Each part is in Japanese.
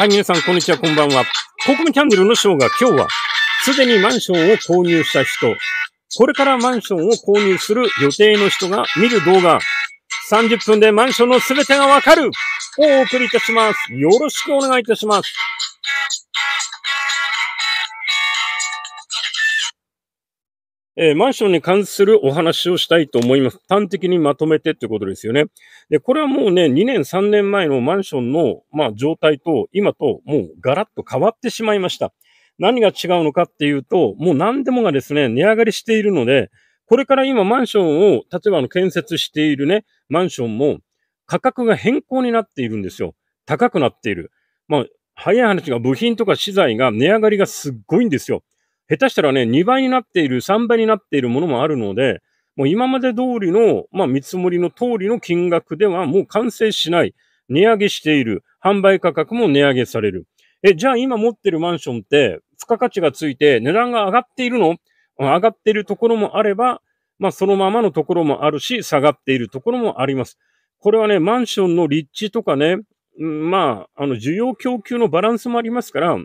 はい、皆さん、こんにちは、こんばんは。国民キャンドルのショーが今日は、すでにマンションを購入した人、これからマンションを購入する予定の人が見る動画、30分でマンションの全てがわかるをお送りいたします。よろしくお願いいたします。えー、マンションに関するお話をしたいと思います。端的にまとめてってことですよね。で、これはもうね、2年、3年前のマンションの、まあ、状態と、今と、もうガラッと変わってしまいました。何が違うのかっていうと、もう何でもがですね、値上がりしているので、これから今マンションを、例えばあの建設しているね、マンションも価格が変更になっているんですよ。高くなっている。まあ、早い話が部品とか資材が値上がりがすっごいんですよ。下手したらね、2倍になっている、3倍になっているものもあるので、もう今まで通りの、まあ、見積もりの通りの金額ではもう完成しない。値上げしている。販売価格も値上げされる。え、じゃあ今持ってるマンションって、付加価値がついて値段が上がっているの上がっているところもあれば、まあそのままのところもあるし、下がっているところもあります。これはね、マンションの立地とかね、うん、まあ、あの、需要供給のバランスもありますから、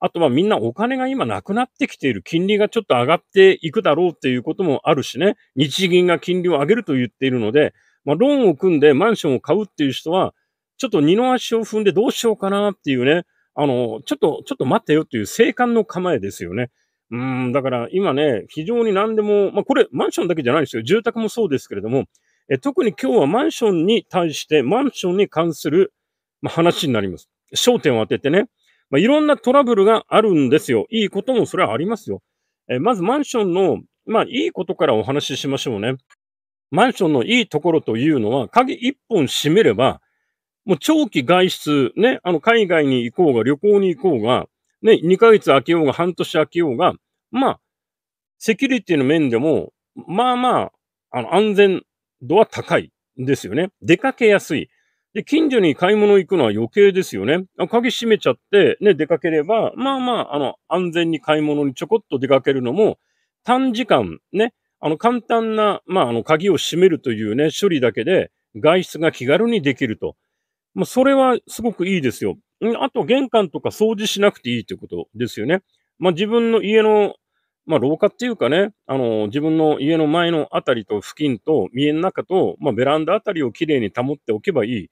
あとはみんなお金が今なくなってきている。金利がちょっと上がっていくだろうっていうこともあるしね。日銀が金利を上げると言っているので、まあ、ローンを組んでマンションを買うっていう人は、ちょっと二の足を踏んでどうしようかなっていうね。あの、ちょっと、ちょっと待ってよっていう静観の構えですよね。うん、だから今ね、非常に何でも、まあこれマンションだけじゃないですよ。住宅もそうですけれども、え特に今日はマンションに対して、マンションに関する、まあ、話になります。焦点を当ててね。まあ、いろんなトラブルがあるんですよ。いいこともそれはありますよ。えまずマンションの、まあ、いいことからお話ししましょうね。マンションのいいところというのは、鍵一本閉めれば、もう長期外出、ね、あの、海外に行こうが、旅行に行こうが、ね、2ヶ月空けようが、半年空けようが、まあ、セキュリティの面でも、まあまあ、あの、安全度は高いんですよね。出かけやすい。で、近所に買い物行くのは余計ですよね。鍵閉めちゃって、ね、出かければ、まあまあ、あの、安全に買い物にちょこっと出かけるのも、短時間、ね、あの、簡単な、まあ、あの、鍵を閉めるというね、処理だけで、外出が気軽にできると。まあ、それはすごくいいですよ。あと、玄関とか掃除しなくていいということですよね。まあ、自分の家のまあ、廊下っていうかね、あの、自分の家の前のあたりと付近と、家の中と、まあ、ベランダあたりをきれいに保っておけばいい。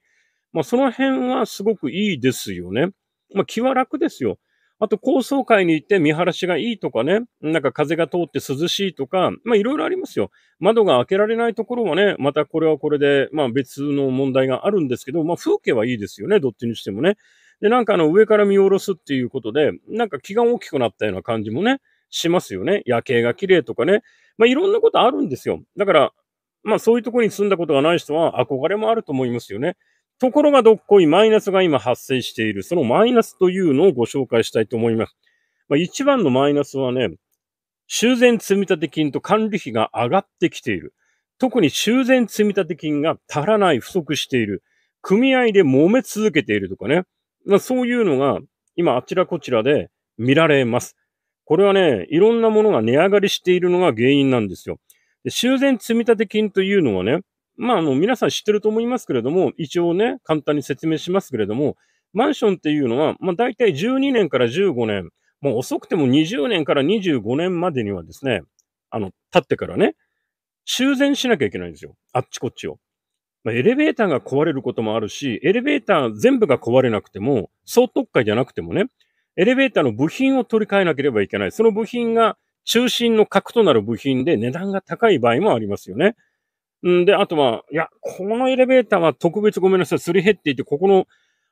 まあ、その辺はすごくいいですよね。まあ、気は楽ですよ。あと、高層階に行って見晴らしがいいとかね、なんか風が通って涼しいとか、まあ、いろいろありますよ。窓が開けられないところはね、またこれはこれで、まあ、別の問題があるんですけど、まあ、風景はいいですよね、どっちにしてもね。で、なんかあの、上から見下ろすっていうことで、なんか気が大きくなったような感じもね、しますよね。夜景が綺麗とかね。まあ、いろんなことあるんですよ。だから、まあ、そういうところに住んだことがない人は憧れもあると思いますよね。ところがどっこいマイナスが今発生している。そのマイナスというのをご紹介したいと思います。まあ、一番のマイナスはね、修繕積立金と管理費が上がってきている。特に修繕積立金が足らない、不足している。組合で揉め続けているとかね。まあ、そういうのが今あちらこちらで見られます。これはね、いろんなものが値上がりしているのが原因なんですよ。で修繕積立金というのはね、まあ、あの、皆さん知ってると思いますけれども、一応ね、簡単に説明しますけれども、マンションっていうのは、まあ、大体12年から15年、もう遅くても20年から25年までにはですね、あの、経ってからね、修繕しなきゃいけないんですよ。あっちこっちを。まあ、エレベーターが壊れることもあるし、エレベーター全部が壊れなくても、総特会じゃなくてもね、エレベーターの部品を取り替えなければいけない。その部品が中心の核となる部品で値段が高い場合もありますよね。んで、あとは、いや、このエレベーターは特別ごめんなさい、すり減っていて、ここの、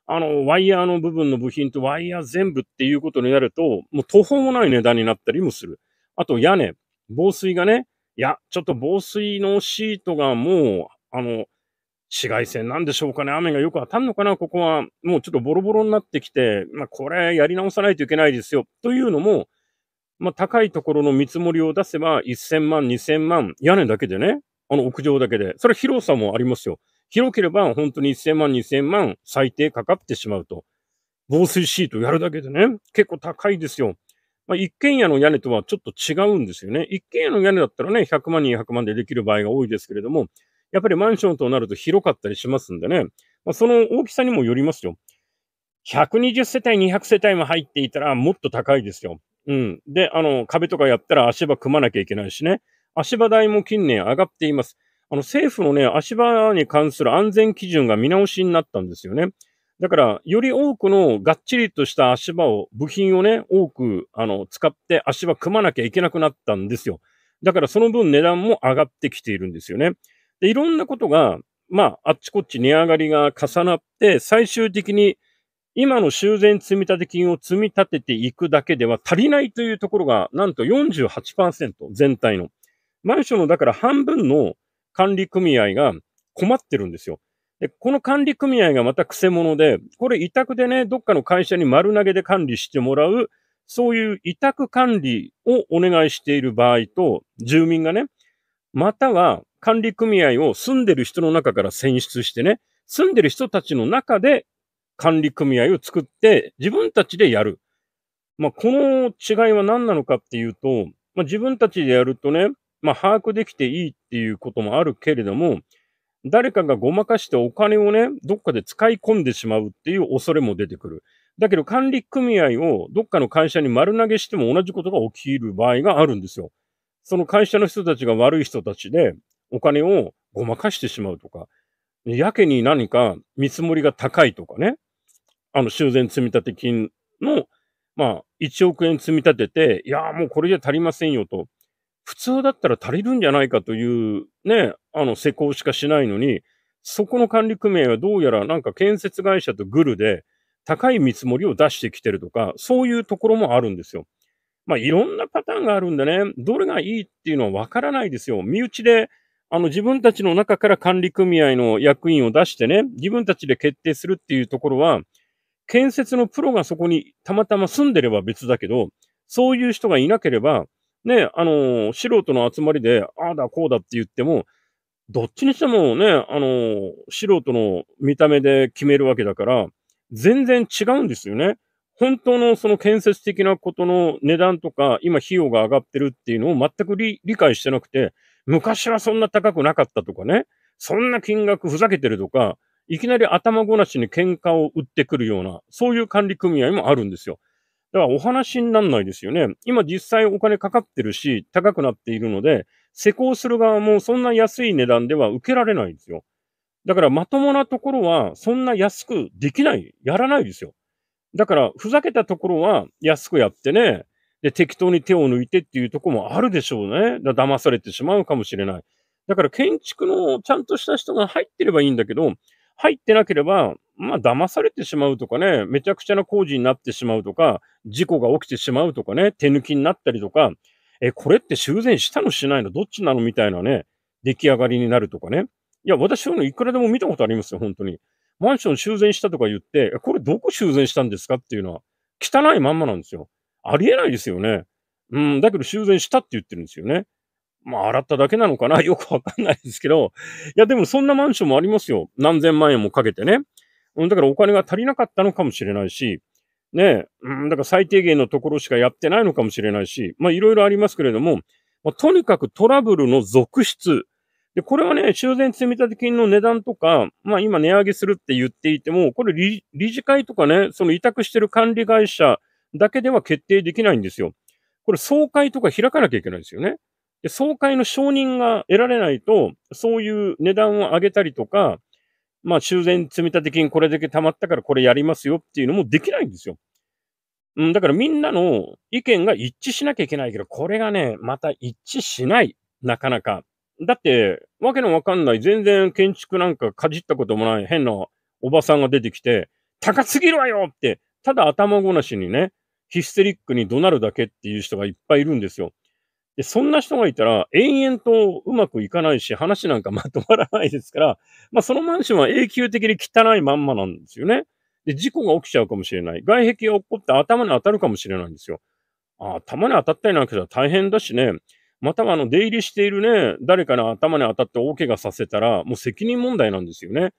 あの、ワイヤーの部分の部品とワイヤー全部っていうことになると、もう途方もない値段になったりもする。あと、屋根、防水がね、いや、ちょっと防水のシートがもう、あの、紫外線なんでしょうかね。雨がよく当たるのかな、ここは。もうちょっとボロボロになってきて、まあ、これやり直さないといけないですよ。というのも、まあ、高いところの見積もりを出せば、1000万、2000万、屋根だけでね、あの屋上だけで。それ広さもありますよ。広ければ本当に1000万、2000万最低かかってしまうと。防水シートやるだけでね、結構高いですよ。まあ、一軒家の屋根とはちょっと違うんですよね。一軒家の屋根だったらね、100万、200万でできる場合が多いですけれども、やっぱりマンションとなると広かったりしますんでね、まあ、その大きさにもよりますよ。120世帯、200世帯も入っていたらもっと高いですよ。うん。で、あの、壁とかやったら足場組まなきゃいけないしね。足場代も近年上がっています。あの、政府のね、足場に関する安全基準が見直しになったんですよね。だから、より多くのがっちりとした足場を、部品をね、多く、あの、使って足場組まなきゃいけなくなったんですよ。だから、その分値段も上がってきているんですよね。で、いろんなことが、まあ、あっちこっち値上がりが重なって、最終的に今の修繕積立金を積み立てていくだけでは足りないというところが、なんと48%全体の。マンションのだから半分の管理組合が困ってるんですよ。で、この管理組合がまた癖者で、これ委託でね、どっかの会社に丸投げで管理してもらう、そういう委託管理をお願いしている場合と、住民がね、または管理組合を住んでる人の中から選出してね、住んでる人たちの中で管理組合を作って自分たちでやる。まあ、この違いは何なのかっていうと、まあ、自分たちでやるとね、まあ、把握できていいっていうこともあるけれども、誰かがごまかしてお金をね、どっかで使い込んでしまうっていう恐れも出てくる。だけど管理組合をどっかの会社に丸投げしても同じことが起きる場合があるんですよ。その会社の人たちが悪い人たちで、お金をごまかしてしまうとか、やけに何か見積もりが高いとかね、あの修繕積立金の、まあ、1億円積み立てて、いやもうこれじゃ足りませんよと、普通だったら足りるんじゃないかというね、あの施工しかしないのに、そこの管理組合はどうやらなんか建設会社とグルで高い見積もりを出してきてるとか、そういうところもあるんですよ。まあいろんなパターンがあるんでね、どれがいいっていうのはわからないですよ。身内であの、自分たちの中から管理組合の役員を出してね、自分たちで決定するっていうところは、建設のプロがそこにたまたま住んでれば別だけど、そういう人がいなければ、ね、あの、素人の集まりで、ああだこうだって言っても、どっちにしてもね、あの、素人の見た目で決めるわけだから、全然違うんですよね。本当のその建設的なことの値段とか、今費用が上がってるっていうのを全く理解してなくて、昔はそんな高くなかったとかね、そんな金額ふざけてるとか、いきなり頭ごなしに喧嘩を売ってくるような、そういう管理組合もあるんですよ。だからお話になんないですよね。今実際お金かかってるし、高くなっているので、施工する側もそんな安い値段では受けられないんですよ。だからまともなところはそんな安くできない、やらないですよ。だからふざけたところは安くやってね、で、適当に手を抜いてっていうとこもあるでしょうね。だ騙されてしまうかもしれない。だから建築のちゃんとした人が入ってればいいんだけど、入ってなければ、まあ、騙されてしまうとかね、めちゃくちゃな工事になってしまうとか、事故が起きてしまうとかね、手抜きになったりとか、え、これって修繕したのしないのどっちなのみたいなね、出来上がりになるとかね。いや、私はのいくらでも見たことありますよ、本当に。マンション修繕したとか言って、これどこ修繕したんですかっていうのは、汚いまんまなんですよ。ありえないですよね。うん、だけど修繕したって言ってるんですよね。まあ、洗っただけなのかな よくわかんないですけど。いや、でもそんなマンションもありますよ。何千万円もかけてね。うん、だからお金が足りなかったのかもしれないし、ねうん、だから最低限のところしかやってないのかもしれないし、まあ、いろいろありますけれども、まあ、とにかくトラブルの続出。で、これはね、修繕積立金の値段とか、まあ今値上げするって言っていても、これ理事会とかね、その委託してる管理会社だけでは決定できないんですよ。これ、総会とか開かなきゃいけないんですよね。で総会の承認が得られないと、そういう値段を上げたりとか、まあ、修繕積立金これだけ貯まったからこれやりますよっていうのもできないんですよ。うん、だからみんなの意見が一致しなきゃいけないけど、これがね、また一致しない。なかなか。だって、わけのわかんない、全然建築なんかかじったこともない変なおばさんが出てきて、高すぎるわよって、ただ頭ごなしにね、ヒステリックに怒鳴るだけっていう人がいっぱいいるんですよ。で、そんな人がいたら、延々とうまくいかないし、話なんかまとまらないですから、まあ、そのマンションは永久的に汚いまんまなんですよね。で、事故が起きちゃうかもしれない。外壁が起こって頭に当たるかもしれないんですよ。あ頭に当たったりなんかじゃ大変だしね。または、あの、出入りしているね、誰かの頭に当たって大怪我させたら、もう責任問題なんですよね。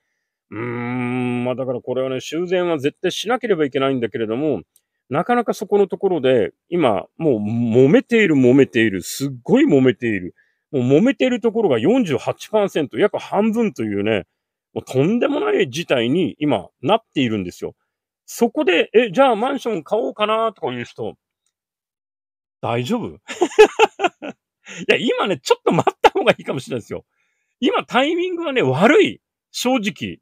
うーん、まあだからこれはね、修繕は絶対しなければいけないんだけれども、なかなかそこのところで、今、もう揉めている、揉めている、すっごい揉めている。もう揉めているところが48%、約半分というね、もうとんでもない事態に今なっているんですよ。そこで、え、じゃあマンション買おうかなとかいう人、大丈夫 いや、今ね、ちょっと待った方がいいかもしれないですよ。今タイミングはね、悪い。正直。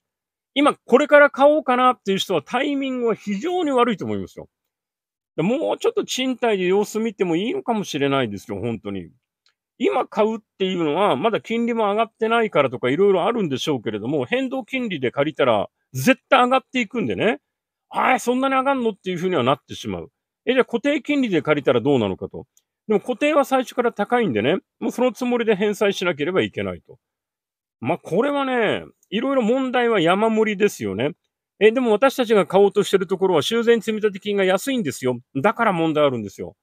今、これから買おうかなっていう人はタイミングは非常に悪いと思いますよ。もうちょっと賃貸で様子見てもいいのかもしれないですよ、本当に。今買うっていうのは、まだ金利も上がってないからとかいろいろあるんでしょうけれども、変動金利で借りたら絶対上がっていくんでね。ああ、そんなに上がんのっていうふうにはなってしまう。え、じゃあ固定金利で借りたらどうなのかと。でも固定は最初から高いんでね、もうそのつもりで返済しなければいけないと。まあ、これはね、いろいろ問題は山盛りですよね。え、でも私たちが買おうとしてるところは修繕積立金が安いんですよ。だから問題あるんですよ。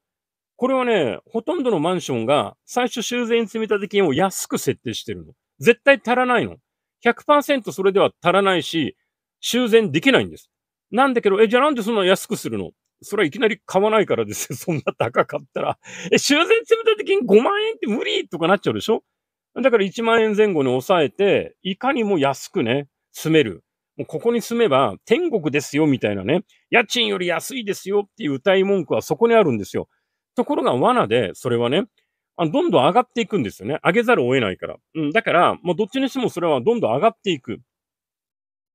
これはね、ほとんどのマンションが最初修繕積立金を安く設定してるの。絶対足らないの。100%それでは足らないし、修繕できないんです。なんだけど、え、じゃあなんでそんな安くするのそれはいきなり買わないからですよ。そんな高かったら。え、修繕積立金5万円って無理とかなっちゃうでしょだから1万円前後に抑えて、いかにも安くね、住める。もうここに住めば天国ですよみたいなね、家賃より安いですよっていう歌い文句はそこにあるんですよ。ところが罠で、それはね、あどんどん上がっていくんですよね。上げざるを得ないから。うん、だから、まあ、どっちにしてもそれはどんどん上がっていく。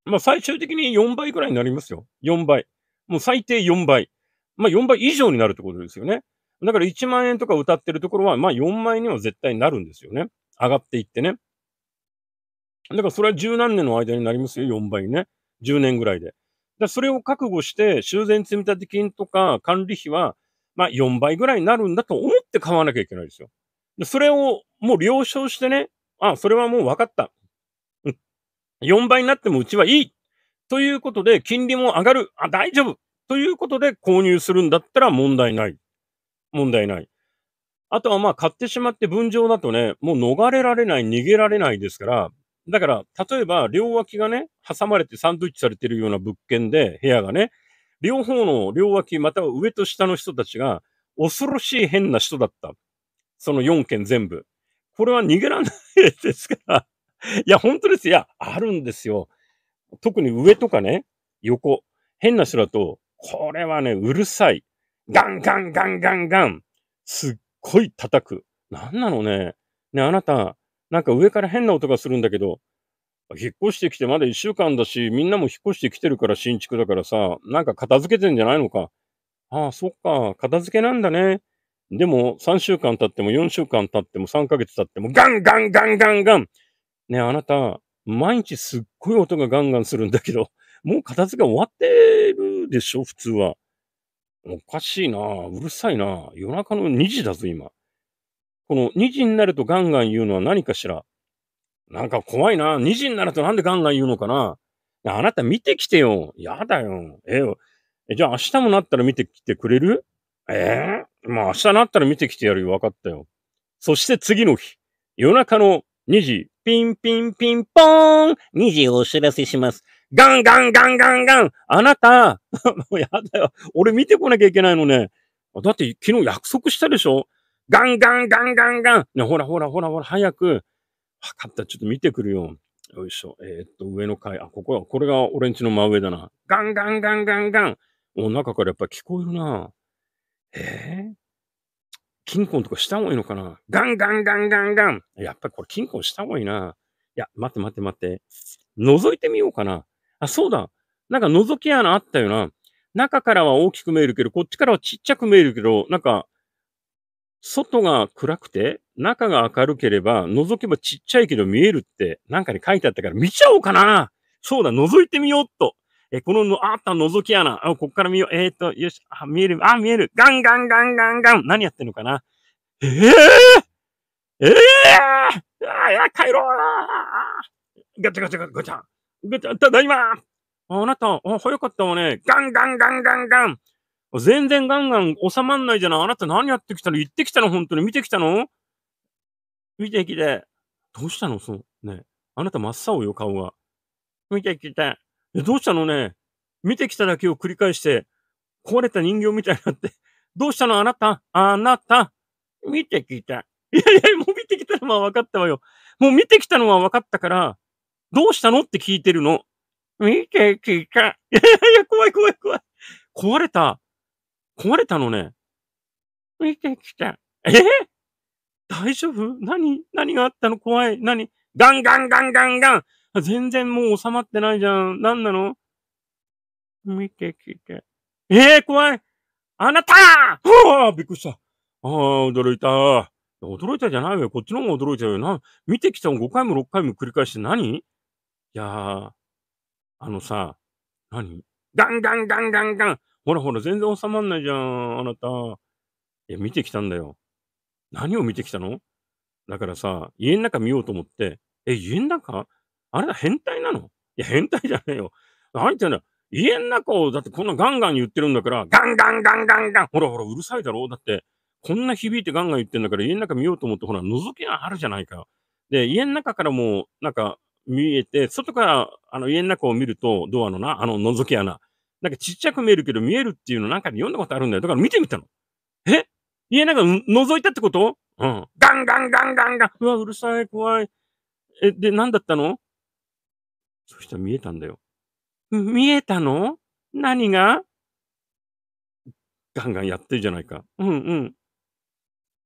まあ、最終的に4倍ぐらいになりますよ。4倍。もう最低4倍。まあ、4倍以上になるってことですよね。だから1万円とか歌ってるところは、まあ4万円には絶対になるんですよね。上がっていってね。だからそれは十何年の間になりますよ、4倍ね。10年ぐらいで。だそれを覚悟して、修繕積立金とか管理費は、まあ4倍ぐらいになるんだと思って買わなきゃいけないですよ。でそれをもう了承してね、あ、それはもう分かった。うん。4倍になってもうちはいい。ということで、金利も上がる。あ、大丈夫。ということで購入するんだったら問題ない。問題ない。あとはまあ買ってしまって分譲だとね、もう逃れられない、逃げられないですから、だから、例えば、両脇がね、挟まれてサンドイッチされてるような物件で、部屋がね、両方の両脇、または上と下の人たちが、恐ろしい変な人だった。その4件全部。これは逃げられないですから。いや、本当です。いや、あるんですよ。特に上とかね、横。変な人だと、これはね、うるさい。ガンガンガンガンガン。すっごい叩く。なんなのね。ね、あなた、なんか上から変な音がするんだけど、引っ越してきてまだ一週間だし、みんなも引っ越してきてるから新築だからさ、なんか片付けてんじゃないのか。ああ、そっか、片付けなんだね。でも、3週間経っても、4週間経っても、3ヶ月経っても、ガンガンガンガンガンねあなた、毎日すっごい音がガンガンするんだけど、もう片付け終わってるでしょ、普通は。おかしいなうるさいな夜中の2時だぞ、今。この2時になるとガンガン言うのは何かしらなんか怖いな。2時になるとなんでガンガン言うのかな。あなた見てきてよ。やだよ。ええ、じゃあ明日もなったら見てきてくれるええー、まあ明日なったら見てきてやるよ。わかったよ。そして次の日、夜中の2時、ピンピンピンポーン !2 時お知らせします。ガンガンガンガンガンあなた もうやだよ。俺見てこなきゃいけないのね。だって昨日約束したでしょガンガンガンガンガンね、ほらほらほらほら、早く。わかった。ちょっと見てくるよ。よいしょ。えー、っと、上の階。あ、ここは、これが俺んちの真上だな。ガンガンガンガンガン。お中からやっぱ聞こえるな。えー、金庫のとこした方がいいのかなガンガンガンガンガン。やっぱりこれ金庫した方がいいな。いや、待って待って待って。覗いてみようかな。あ、そうだ。なんか覗き穴あったよな。中からは大きく見えるけど、こっちからはちっちゃく見えるけど、なんか外が暗くて、中が明るければ、覗けばちっちゃいけど見えるって、なんかに書いてあったから、見ちゃおうかなそうだ、覗いてみようっと。え、このの、あった覗き穴。あ、こっから見よう。えー、っ、と、よし、あ、見える。あ、見える。ガンガンガンガンガン。何やってんのかなええー、ええー、あや、帰ろうガチャガチャガチャ。ガチャ、ただいまあなた、あ、早かったわね。ガンガンガンガンガン。全然ガンガン収まんないじゃない。あなた何やってきたの行ってきたの本当に見てきたの見てきて。どうしたのそう。ね。あなた真っ青よ、顔が。見てきて。どうしたのね見てきただけを繰り返して、壊れた人形みたいになって。どうしたのあなたあなた見てきて。いやいや、もう見てきたのは分かったわよ。もう見てきたのは分かったから、どうしたのって聞いてるの。見てきやいやいや、怖い怖い怖い。壊れた壊れたのね。見てきて。え大丈夫何何があったの怖い。何ガンガンガンガンガン全然もう収まってないじゃん。何なの見てきて。ええー、怖いあなたはあびっくりした。ああ、驚いた。驚いたじゃないよ。こっちの方が驚いたよ。な、見てきたの5回も6回も繰り返して何いやー、あのさ、何ガンガンガンガンガンほらほら、全然収まんないじゃん、あなた。いや、見てきたんだよ。何を見てきたのだからさ、家の中見ようと思って、え、家の中あれだ、変態なのいや、変態じゃねえよ。何言ってんだよ。家の中を、だってこんなガンガン言ってるんだから、ガンガンガンガンガン、ほらほら、うるさいだろだって、こんな響いてガンガン言ってんだから、家の中見ようと思って、ほら、覗きがあるじゃないか。で、家の中からも、なんか、見えて、外から、あの、家の中を見ると、ドアのな、あの、覗き穴。なんかちっちゃく見えるけど見えるっていうのなんかで読んだことあるんだよ。だから見てみたの。え家なんか覗いたってことうん。ガンガンガンガンガン。うわ、うるさい、怖い。え、で、なんだったのそしたら見えたんだよ。見えたの何がガンガンやってるじゃないか。うんうん。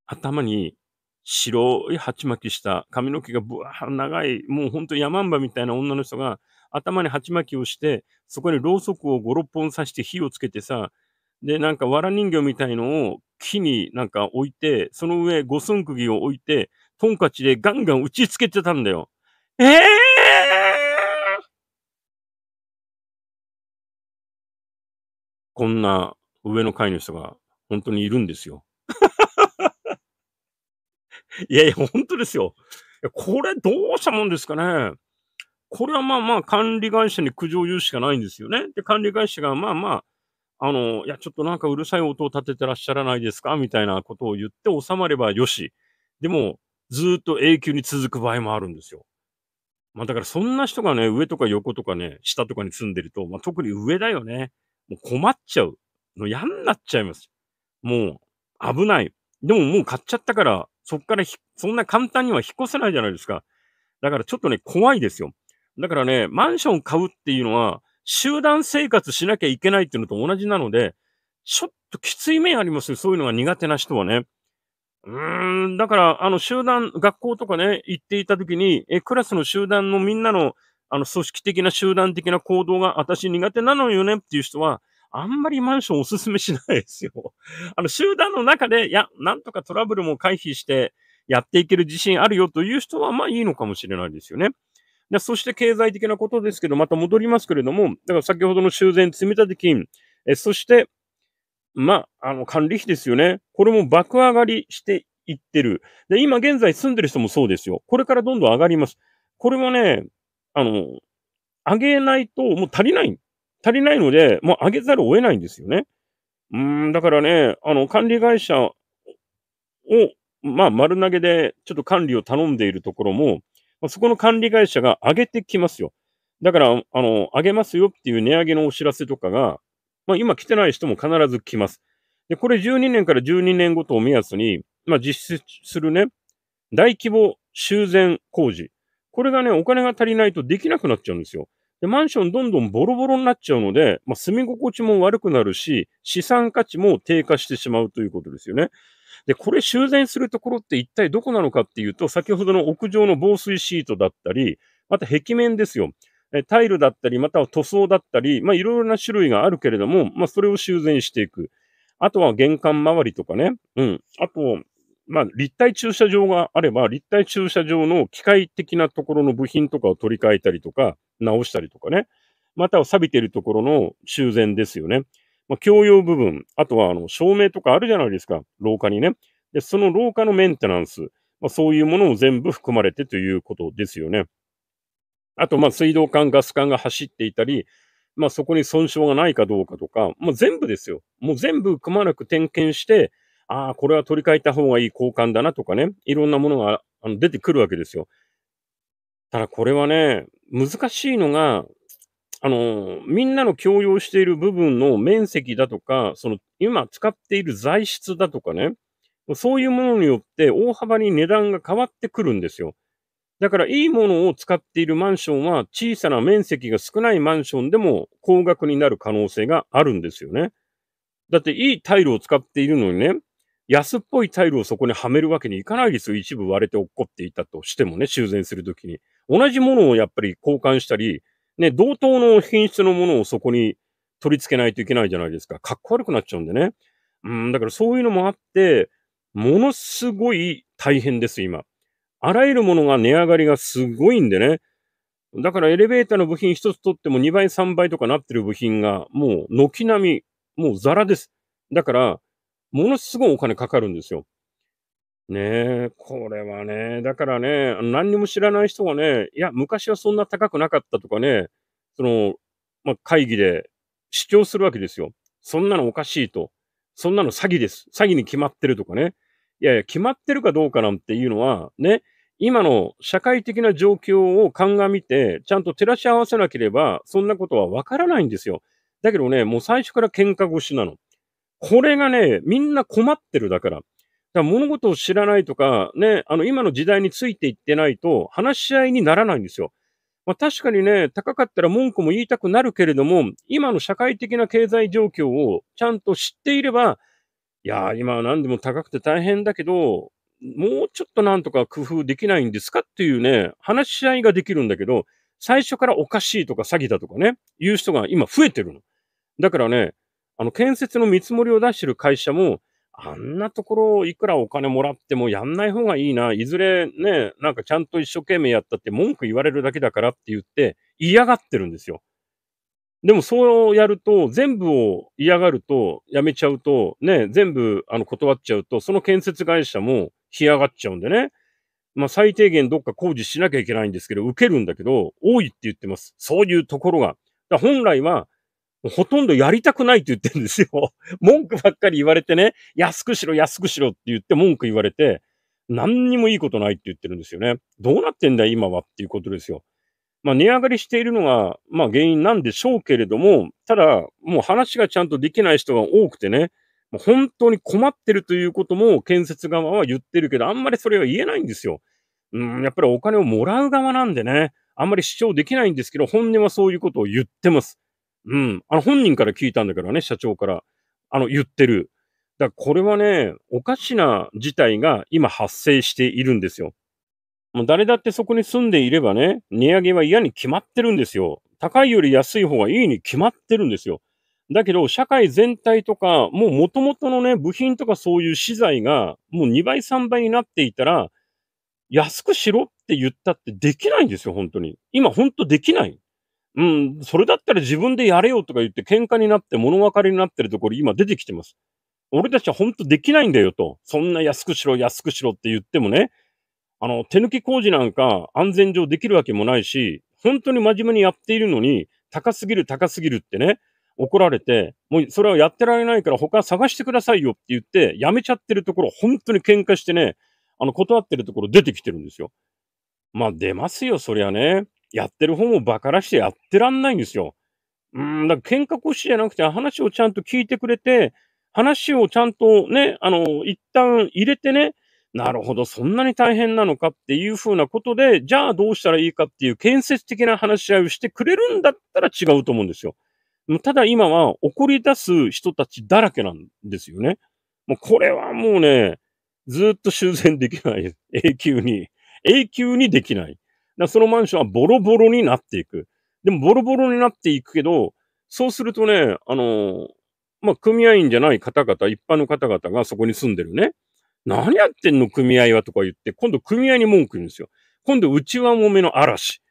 頭に白い鉢巻きした髪の毛がブワー長い、もうほんと山んばみたいな女の人が頭に鉢巻きをして、そこにろうそくを5、6本刺して火をつけてさ、で、なんか藁人形みたいのを木になんか置いて、その上五寸釘を置いて、トンカチでガンガン打ちつけてたんだよ。ええー、こんな上の階の人が本当にいるんですよ。いやいや、本当ですよ。これどうしたもんですかね。これはまあまあ管理会社に苦情を言うしかないんですよね。で、管理会社がまあまあ、あの、いや、ちょっとなんかうるさい音を立ててらっしゃらないですかみたいなことを言って収まればよし。でも、ずっと永久に続く場合もあるんですよ。まあだからそんな人がね、上とか横とかね、下とかに住んでると、まあ特に上だよね。もう困っちゃう。の嫌になっちゃいます。もう危ない。でももう買っちゃったから、そっからそんな簡単には引っ越せないじゃないですか。だからちょっとね、怖いですよ。だからね、マンション買うっていうのは、集団生活しなきゃいけないっていうのと同じなので、ちょっときつい面ありますよ。そういうのが苦手な人はね。うーん、だから、あの、集団、学校とかね、行っていた時に、え、クラスの集団のみんなの、あの、組織的な集団的な行動が私苦手なのよねっていう人は、あんまりマンションおすすめしないですよ。あの、集団の中で、いや、なんとかトラブルも回避してやっていける自信あるよという人は、まあいいのかもしれないですよね。でそして経済的なことですけど、また戻りますけれども、だから先ほどの修繕積立金、えそして、まあ、あの、管理費ですよね。これも爆上がりしていってる。で、今現在住んでる人もそうですよ。これからどんどん上がります。これはね、あの、上げないともう足りない。足りないので、もう上げざるを得ないんですよね。うん、だからね、あの、管理会社を、まあ、丸投げでちょっと管理を頼んでいるところも、そこの管理会社が上げてきますよ。だから、あの、上げますよっていう値上げのお知らせとかが、まあ今来てない人も必ず来ます。で、これ12年から12年ごとを目安に、まあ実施するね、大規模修繕工事。これがね、お金が足りないとできなくなっちゃうんですよ。で、マンションどんどんボロボロになっちゃうので、まあ、住み心地も悪くなるし、資産価値も低下してしまうということですよね。で、これ修繕するところって一体どこなのかっていうと、先ほどの屋上の防水シートだったり、また壁面ですよ。タイルだったり、または塗装だったり、まあいろいろな種類があるけれども、まあそれを修繕していく。あとは玄関周りとかね。うん。あと、まあ、立体駐車場があれば、立体駐車場の機械的なところの部品とかを取り替えたりとか、直したりとかね。または錆びてるところの修繕ですよね。まあ、共用部分、あとはあの照明とかあるじゃないですか、廊下にね。で、その廊下のメンテナンス、まあ、そういうものも全部含まれてということですよね。あと、まあ、水道管、ガス管が走っていたり、まあ、そこに損傷がないかどうかとか、まあ、全部ですよ。もう全部くまなく点検して、ああ、これは取り替えた方がいい交換だなとかね、いろんなものがあの出てくるわけですよ。ただこれはね、難しいのが、あの、みんなの共用している部分の面積だとか、その今使っている材質だとかね、そういうものによって大幅に値段が変わってくるんですよ。だからいいものを使っているマンションは小さな面積が少ないマンションでも高額になる可能性があるんですよね。だっていいタイルを使っているのにね、安っぽいタイルをそこにはめるわけにいかないですよ。一部割れて落っこっていたとしてもね、修繕するときに。同じものをやっぱり交換したり、ね、同等の品質のものをそこに取り付けないといけないじゃないですか。かっこ悪くなっちゃうんでね。うん、だからそういうのもあって、ものすごい大変です、今。あらゆるものが値上がりがすごいんでね。だからエレベーターの部品一つ取っても2倍、3倍とかなってる部品がもう軒並み、もうザラです。だから、ものすごいお金かかるんですよ。ねえ、これはね、だからね、何にも知らない人がね、いや、昔はそんな高くなかったとかね、その、まあ、会議で主張するわけですよ。そんなのおかしいと。そんなの詐欺です。詐欺に決まってるとかね。いやいや、決まってるかどうかなんていうのは、ね、今の社会的な状況を鑑みて、ちゃんと照らし合わせなければ、そんなことはわからないんですよ。だけどね、もう最初から喧嘩腰なの。これがね、みんな困ってるだから。だから物事を知らないとか、ね、あの、今の時代についていってないと、話し合いにならないんですよ。まあ、確かにね、高かったら文句も言いたくなるけれども、今の社会的な経済状況をちゃんと知っていれば、いや今は何でも高くて大変だけど、もうちょっとなんとか工夫できないんですかっていうね、話し合いができるんだけど、最初からおかしいとか詐欺だとかね、言う人が今増えてるの。だからね、あの、建設の見積もりを出してる会社も、あんなところいくらお金もらってもやんない方がいいな、いずれね、なんかちゃんと一生懸命やったって文句言われるだけだからって言って嫌がってるんですよ。でもそうやると、全部を嫌がると、やめちゃうと、ね、全部あの断っちゃうと、その建設会社も干上がっちゃうんでね。まあ最低限どっか工事しなきゃいけないんですけど、受けるんだけど、多いって言ってます。そういうところが。だ本来は、ほとんどやりたくないって言ってるんですよ。文句ばっかり言われてね、安くしろ、安くしろって言って文句言われて、何にもいいことないって言ってるんですよね。どうなってんだ、今はっていうことですよ。まあ、値上がりしているのが、まあ、原因なんでしょうけれども、ただ、もう話がちゃんとできない人が多くてね、本当に困ってるということも建設側は言ってるけど、あんまりそれは言えないんですよ。うん、やっぱりお金をもらう側なんでね、あんまり主張できないんですけど、本音はそういうことを言ってます。うん。あの、本人から聞いたんだけどね、社長から。あの、言ってる。だからこれはね、おかしな事態が今発生しているんですよ。もう誰だってそこに住んでいればね、値上げは嫌に決まってるんですよ。高いより安い方がいいに決まってるんですよ。だけど、社会全体とか、もう元々のね、部品とかそういう資材が、もう2倍、3倍になっていたら、安くしろって言ったってできないんですよ、本当に。今、本当できない。うん、それだったら自分でやれよとか言って喧嘩になって物分かりになってるところ今出てきてます。俺たちは本当できないんだよと。そんな安くしろ、安くしろって言ってもね、あの、手抜き工事なんか安全上できるわけもないし、本当に真面目にやっているのに、高すぎる、高すぎるってね、怒られて、もうそれはやってられないから他探してくださいよって言って、やめちゃってるところ、本当に喧嘩してね、あの、断ってるところ出てきてるんですよ。まあ出ますよ、そりゃね。やってる方も馬鹿らしてやってらんないんですよ。うん、だから喧嘩腰じゃなくて話をちゃんと聞いてくれて、話をちゃんとね、あの、一旦入れてね、なるほど、そんなに大変なのかっていうふうなことで、じゃあどうしたらいいかっていう建設的な話し合いをしてくれるんだったら違うと思うんですよ。ただ今は怒り出す人たちだらけなんですよね。もうこれはもうね、ずっと修繕できない。永久に。永久にできない。だそのマンションはボロボロになっていく。でもボロボロになっていくけど、そうするとね、あの、まあ、組合員じゃない方々、一般の方々がそこに住んでるね。何やってんの組合はとか言って、今度組合に文句言うんですよ。今度内輪もめの嵐。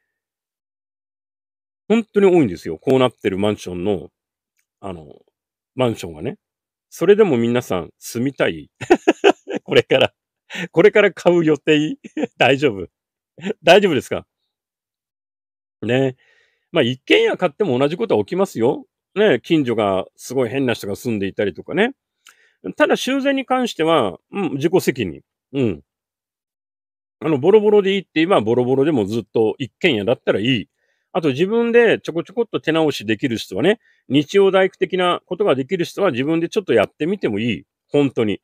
本当に多いんですよ。こうなってるマンションの、あの、マンションがね。それでも皆さん住みたい これからこれから買う予定 大丈夫 大丈夫ですかね。まあ、一軒家買っても同じことは起きますよ。ね、近所がすごい変な人が住んでいたりとかね。ただ修繕に関しては、うん、自己責任。うん。あの、ボロボロでいいって言えば、ボロボロでもずっと一軒家だったらいい。あと自分でちょこちょこっと手直しできる人はね、日曜大工的なことができる人は自分でちょっとやってみてもいい。本当に。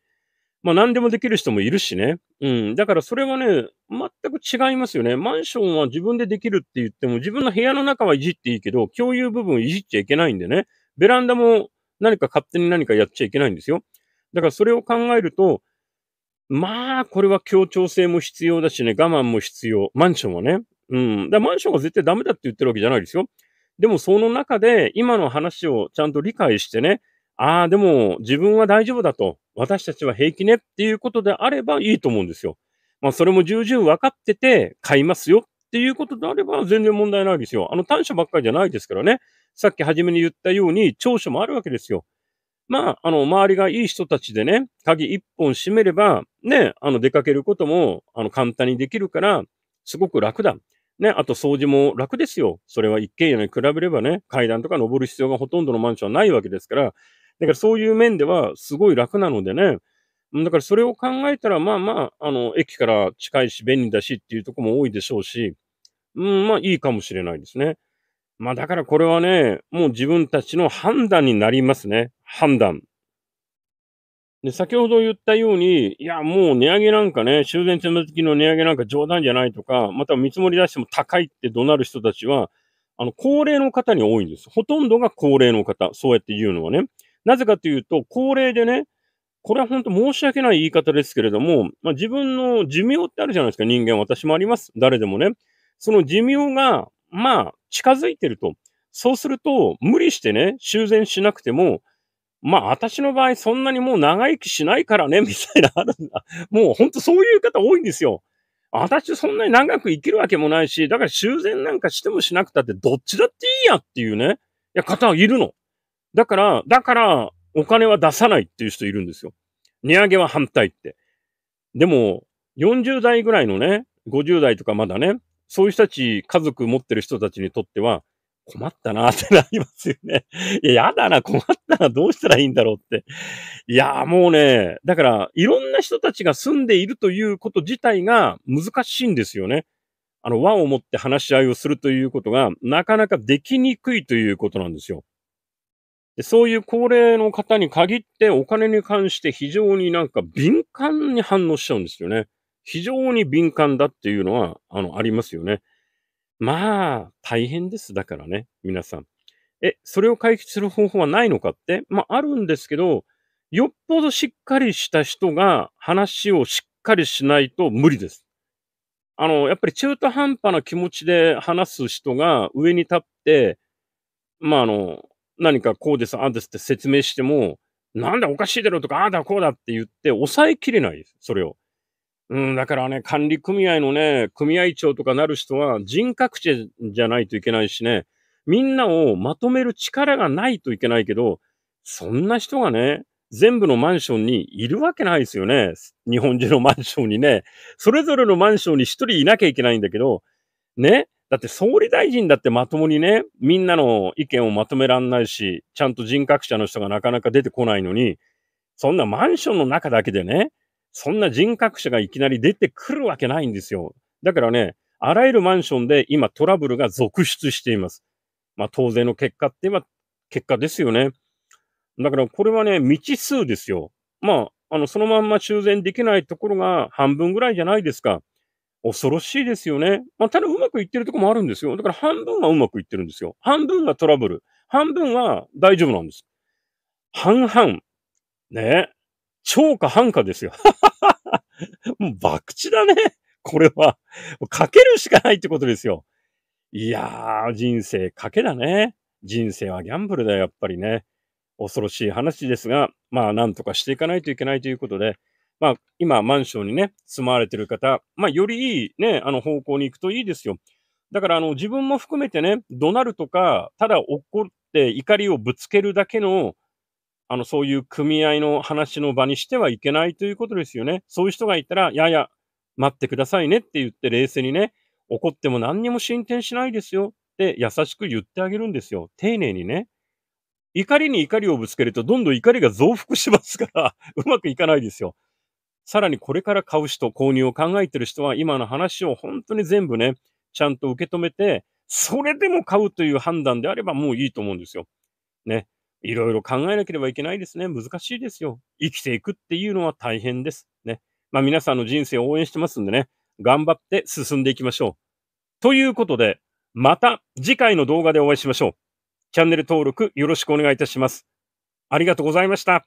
まあ何でもできる人もいるしね。うん。だからそれはね、全く違いますよね。マンションは自分でできるって言っても、自分の部屋の中はいじっていいけど、共有部分いじっちゃいけないんでね。ベランダも何か勝手に何かやっちゃいけないんですよ。だからそれを考えると、まあ、これは協調性も必要だしね、我慢も必要。マンションはね。うん。だマンションは絶対ダメだって言ってるわけじゃないですよ。でもその中で、今の話をちゃんと理解してね、ああ、でも自分は大丈夫だと、私たちは平気ねっていうことであればいいと思うんですよ。まあ、それも重々分かってて買いますよっていうことであれば全然問題ないですよ。あの短所ばっかりじゃないですからね。さっき初めに言ったように長所もあるわけですよ。まあ、あの、周りがいい人たちでね、鍵一本閉めれば、ね、あの、出かけることも、あの、簡単にできるから、すごく楽だ。ね、あと掃除も楽ですよ。それは一軒家に比べればね、階段とか登る必要がほとんどのマンションはないわけですから、だからそういう面ではすごい楽なのでね。だからそれを考えたら、まあまあ、あの、駅から近いし便利だしっていうとこも多いでしょうし、うん、まあいいかもしれないですね。まあだからこれはね、もう自分たちの判断になりますね。判断。で、先ほど言ったように、いや、もう値上げなんかね、修繕中の時きの値上げなんか冗談じゃないとか、また見積もり出しても高いって怒鳴る人たちは、あの、高齢の方に多いんです。ほとんどが高齢の方、そうやって言うのはね。なぜかというと、高齢でね、これは本当申し訳ない言い方ですけれども、まあ、自分の寿命ってあるじゃないですか、人間。私もあります。誰でもね。その寿命が、まあ、近づいてると。そうすると、無理してね、修繕しなくても、まあ、私の場合、そんなにもう長生きしないからね、みたいなあるんだ。もう本当そういう方多いんですよ。私そんなに長く生きるわけもないし、だから修繕なんかしてもしなくたってどっちだっていいやっていうね、いや、方はいるの。だから、だから、お金は出さないっていう人いるんですよ。値上げは反対って。でも、40代ぐらいのね、50代とかまだね、そういう人たち、家族持ってる人たちにとっては、困ったなってなりますよね。いや、やだな、困ったな、どうしたらいいんだろうって。いや、もうね、だから、いろんな人たちが住んでいるということ自体が難しいんですよね。あの、和を持って話し合いをするということが、なかなかできにくいということなんですよ。でそういう高齢の方に限ってお金に関して非常になんか敏感に反応しちゃうんですよね。非常に敏感だっていうのは、あの、ありますよね。まあ、大変です。だからね、皆さん。え、それを解決する方法はないのかってまあ、あるんですけど、よっぽどしっかりした人が話をしっかりしないと無理です。あの、やっぱり中途半端な気持ちで話す人が上に立って、まあ、あの、何かこうです、ああですって説明しても、なんだおかしいだろうとか、ああだこうだって言って抑えきれないです、それを。うん、だからね、管理組合のね、組合長とかなる人は人格者じゃないといけないしね、みんなをまとめる力がないといけないけど、そんな人がね、全部のマンションにいるわけないですよね。日本人のマンションにね。それぞれのマンションに一人いなきゃいけないんだけど、ね、だって総理大臣だってまともにね、みんなの意見をまとめらんないし、ちゃんと人格者の人がなかなか出てこないのに、そんなマンションの中だけでね、そんな人格者がいきなり出てくるわけないんですよ。だからね、あらゆるマンションで今トラブルが続出しています。まあ当然の結果って言えば結果ですよね。だからこれはね、未知数ですよ。まあ、あの、そのまんま修繕できないところが半分ぐらいじゃないですか。恐ろしいですよね。まあ、ただうまくいってるとこもあるんですよ。だから半分はうまくいってるんですよ。半分がトラブル。半分は大丈夫なんです。半々。ね。超か半かですよ。もう博打だね。これは。かけるしかないってことですよ。いやー、人生賭けだね。人生はギャンブルだよ、やっぱりね。恐ろしい話ですが、まあ、なんとかしていかないといけないということで、まあ、今、マンションにね、住まわれてる方、まあ、よりいいね、あの方向に行くといいですよ。だから、あの、自分も含めてね、怒鳴るとか、ただ怒って怒りをぶつけるだけの、あの、そういう組合の話の場にしてはいけないということですよね。そういう人がいたら、いやいや、待ってくださいねって言って冷静にね、怒っても何にも進展しないですよって優しく言ってあげるんですよ。丁寧にね。怒りに怒りをぶつけると、どんどん怒りが増幅しますからうまくいかないですよ。さらにこれから買う人、購入を考えてる人は今の話を本当に全部ね、ちゃんと受け止めて、それでも買うという判断であればもういいと思うんですよ。ね。いろいろ考えなければいけないですね。難しいですよ。生きていくっていうのは大変です。ね。まあ皆さんの人生を応援してますんでね、頑張って進んでいきましょう。ということで、また次回の動画でお会いしましょう。チャンネル登録よろしくお願いいたします。ありがとうございました。